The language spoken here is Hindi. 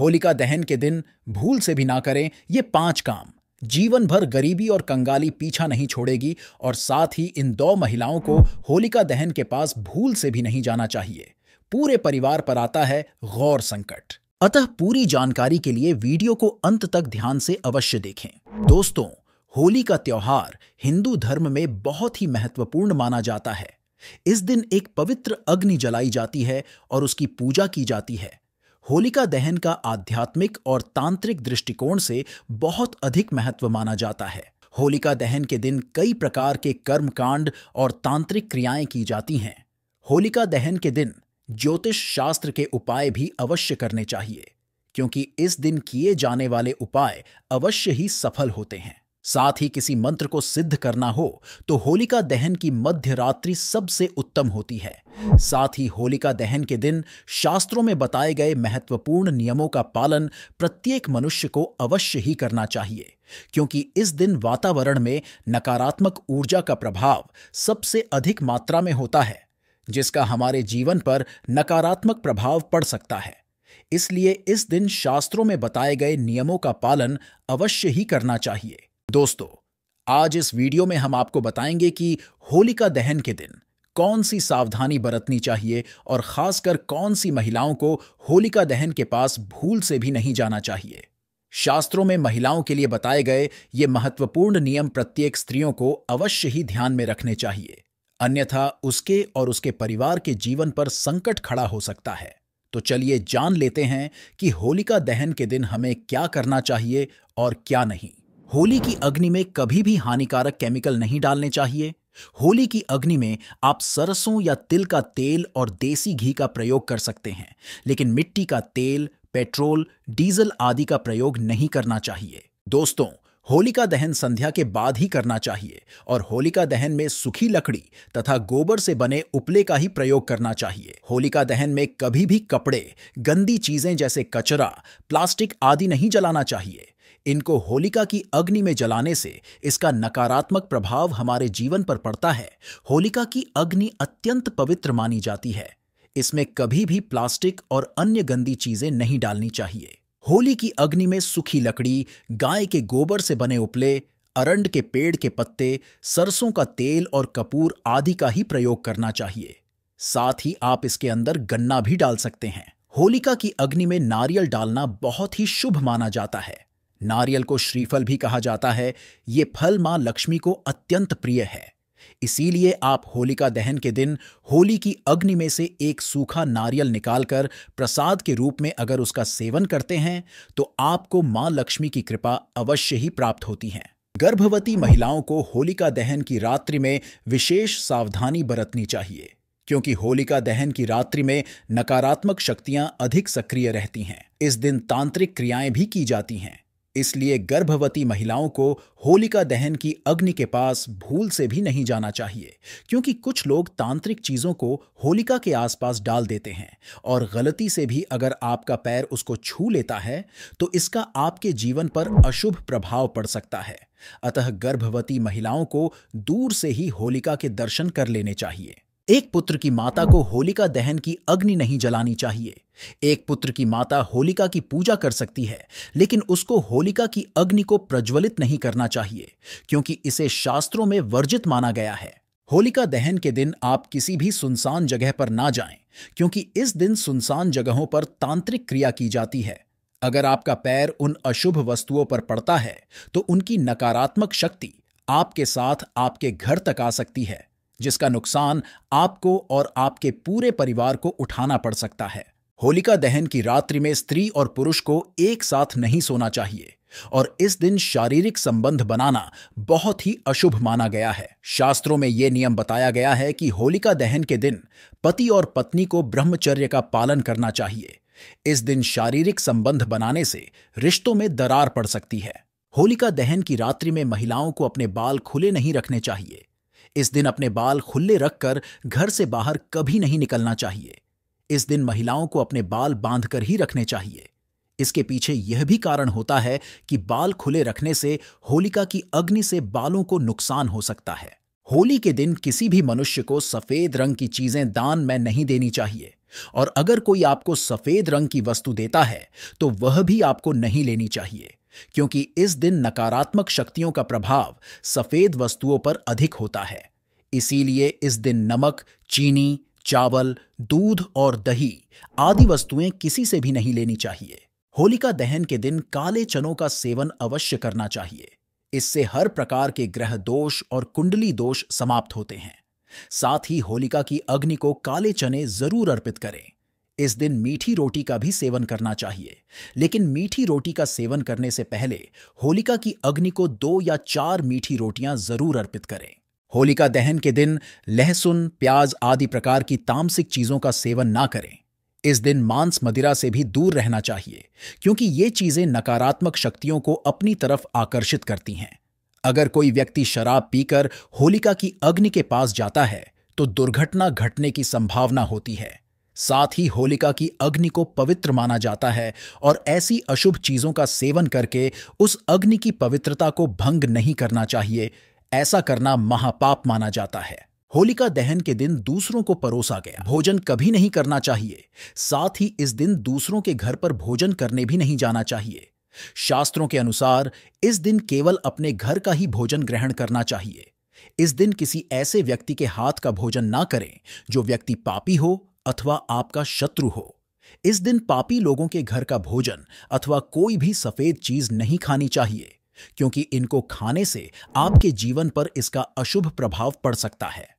होलिका दहन के दिन भूल से भी ना करें ये पांच काम जीवन भर गरीबी और कंगाली पीछा नहीं छोड़ेगी और साथ ही इन दो महिलाओं को होलिका दहन के पास भूल से भी नहीं जाना चाहिए पूरे परिवार पर आता है गौर संकट अतः पूरी जानकारी के लिए वीडियो को अंत तक ध्यान से अवश्य देखें दोस्तों होली का त्योहार हिंदू धर्म में बहुत ही महत्वपूर्ण माना जाता है इस दिन एक पवित्र अग्नि जलाई जाती है और उसकी पूजा की जाती है होलिका दहन का आध्यात्मिक और तांत्रिक दृष्टिकोण से बहुत अधिक महत्व माना जाता है होलिका दहन के दिन कई प्रकार के कर्म कांड और तांत्रिक क्रियाएं की जाती हैं होलिका दहन के दिन ज्योतिष शास्त्र के उपाय भी अवश्य करने चाहिए क्योंकि इस दिन किए जाने वाले उपाय अवश्य ही सफल होते हैं साथ ही किसी मंत्र को सिद्ध करना हो तो होलिका दहन की मध्य रात्रि सबसे उत्तम होती है साथ ही होलिका दहन के दिन शास्त्रों में बताए गए महत्वपूर्ण नियमों का पालन प्रत्येक मनुष्य को अवश्य ही करना चाहिए क्योंकि इस दिन वातावरण में नकारात्मक ऊर्जा का प्रभाव सबसे अधिक मात्रा में होता है जिसका हमारे जीवन पर नकारात्मक प्रभाव पड़ सकता है इसलिए इस दिन शास्त्रों में बताए गए नियमों का पालन अवश्य ही करना चाहिए दोस्तों आज इस वीडियो में हम आपको बताएंगे कि होलिका दहन के दिन कौन सी सावधानी बरतनी चाहिए और खासकर कौन सी महिलाओं को होलिका दहन के पास भूल से भी नहीं जाना चाहिए शास्त्रों में महिलाओं के लिए बताए गए ये महत्वपूर्ण नियम प्रत्येक स्त्रियों को अवश्य ही ध्यान में रखने चाहिए अन्यथा उसके और उसके परिवार के जीवन पर संकट खड़ा हो सकता है तो चलिए जान लेते हैं कि होलिका दहन के दिन हमें क्या करना चाहिए और क्या नहीं होली की अग्नि में कभी भी हानिकारक केमिकल नहीं डालने चाहिए होली की अग्नि में आप सरसों या तिल का तेल और देसी घी का प्रयोग कर सकते हैं लेकिन मिट्टी का तेल पेट्रोल डीजल आदि का प्रयोग नहीं करना चाहिए दोस्तों होलिका दहन संध्या के बाद ही करना चाहिए और होलिका दहन में सुखी लकड़ी तथा गोबर से बने उपले का ही प्रयोग करना चाहिए होलिका दहन में कभी भी कपड़े गंदी चीजें जैसे कचरा प्लास्टिक आदि नहीं जलाना चाहिए इनको होलिका की अग्नि में जलाने से इसका नकारात्मक प्रभाव हमारे जीवन पर पड़ता है होलिका की अग्नि अत्यंत पवित्र मानी जाती है इसमें कभी भी प्लास्टिक और अन्य गंदी चीजें नहीं डालनी चाहिए होली की अग्नि में सूखी लकड़ी गाय के गोबर से बने उपले अरंड के पेड़ के पत्ते सरसों का तेल और कपूर आदि का ही प्रयोग करना चाहिए साथ ही आप इसके अंदर गन्ना भी डाल सकते हैं होलिका की अग्नि में नारियल डालना बहुत ही शुभ माना जाता है नारियल को श्रीफल भी कहा जाता है ये फल मां लक्ष्मी को अत्यंत प्रिय है इसीलिए आप होलिका दहन के दिन होली की अग्नि में से एक सूखा नारियल निकालकर प्रसाद के रूप में अगर उसका सेवन करते हैं तो आपको मां लक्ष्मी की कृपा अवश्य ही प्राप्त होती है गर्भवती महिलाओं को होलिका दहन की रात्रि में विशेष सावधानी बरतनी चाहिए क्योंकि होलिका दहन की रात्रि में नकारात्मक शक्तियां अधिक सक्रिय रहती हैं इस दिन तांत्रिक क्रियाएं भी की जाती हैं इसलिए गर्भवती महिलाओं को होलिका दहन की अग्नि के पास भूल से भी नहीं जाना चाहिए क्योंकि कुछ लोग तांत्रिक चीजों को होलिका के आसपास डाल देते हैं और गलती से भी अगर आपका पैर उसको छू लेता है तो इसका आपके जीवन पर अशुभ प्रभाव पड़ सकता है अतः गर्भवती महिलाओं को दूर से ही होलिका के दर्शन कर लेने चाहिए एक पुत्र की माता को होलिका दहन की अग्नि नहीं जलानी चाहिए एक पुत्र की माता होलिका की पूजा कर सकती है लेकिन उसको होलिका की अग्नि को प्रज्वलित नहीं करना चाहिए क्योंकि इसे शास्त्रों में वर्जित माना गया है होलिका दहन के दिन आप किसी भी सुनसान जगह पर ना जाएं, क्योंकि इस दिन सुनसान जगहों पर तांत्रिक क्रिया की जाती है अगर आपका पैर उन अशुभ वस्तुओं पर पड़ता है तो उनकी नकारात्मक शक्ति आपके साथ आपके घर तक आ सकती है जिसका नुकसान आपको और आपके पूरे परिवार को उठाना पड़ सकता है होलिका दहन की रात्रि में स्त्री और पुरुष को एक साथ नहीं सोना चाहिए और इस दिन शारीरिक संबंध बनाना बहुत ही अशुभ माना गया है शास्त्रों में यह नियम बताया गया है कि होलिका दहन के दिन पति और पत्नी को ब्रह्मचर्य का पालन करना चाहिए इस दिन शारीरिक संबंध बनाने से रिश्तों में दरार पड़ सकती है होलिका दहन की रात्रि में महिलाओं को अपने बाल खुले नहीं रखने चाहिए इस दिन अपने बाल खुले रखकर घर से बाहर कभी नहीं निकलना चाहिए इस दिन महिलाओं को अपने बाल बांधकर ही रखने चाहिए इसके पीछे यह भी कारण होता है कि बाल खुले रखने से होलिका की अग्नि से बालों को नुकसान हो सकता है होली के दिन किसी भी मनुष्य को सफेद रंग की चीजें दान में नहीं देनी चाहिए और अगर कोई आपको सफेद रंग की वस्तु देता है तो वह भी आपको नहीं लेनी चाहिए क्योंकि इस दिन नकारात्मक शक्तियों का प्रभाव सफेद वस्तुओं पर अधिक होता है इसीलिए इस दिन नमक चीनी चावल दूध और दही आदि वस्तुएं किसी से भी नहीं लेनी चाहिए होलिका दहन के दिन काले चनों का सेवन अवश्य करना चाहिए इससे हर प्रकार के ग्रह दोष और कुंडली दोष समाप्त होते हैं साथ ही होलिका की अग्नि को काले चने जरूर अर्पित करें इस दिन मीठी रोटी का भी सेवन करना चाहिए लेकिन मीठी रोटी का सेवन करने से पहले होलिका की अग्नि को दो या चार मीठी रोटियां जरूर अर्पित करें होलिका दहन के दिन लहसुन प्याज आदि प्रकार की तामसिक चीजों का सेवन ना करें इस दिन मांस मदिरा से भी दूर रहना चाहिए क्योंकि ये चीजें नकारात्मक शक्तियों को अपनी तरफ आकर्षित करती हैं अगर कोई व्यक्ति शराब पीकर होलिका की अग्नि के पास जाता है तो दुर्घटना घटने की संभावना होती है साथ ही होलिका की अग्नि को पवित्र माना जाता है और ऐसी अशुभ चीजों का सेवन करके उस अग्नि की पवित्रता को भंग नहीं करना चाहिए ऐसा करना महापाप माना जाता है होलिका दहन के दिन दूसरों को परोसा गया भोजन कभी नहीं करना चाहिए साथ ही इस दिन दूसरों के घर पर भोजन करने भी नहीं जाना चाहिए शास्त्रों के अनुसार इस दिन केवल अपने घर का ही भोजन ग्रहण करना चाहिए इस दिन किसी ऐसे व्यक्ति के हाथ का भोजन ना करें जो व्यक्ति पापी हो अथवा आपका शत्रु हो इस दिन पापी लोगों के घर का भोजन अथवा कोई भी सफेद चीज नहीं खानी चाहिए क्योंकि इनको खाने से आपके जीवन पर इसका अशुभ प्रभाव पड़ सकता है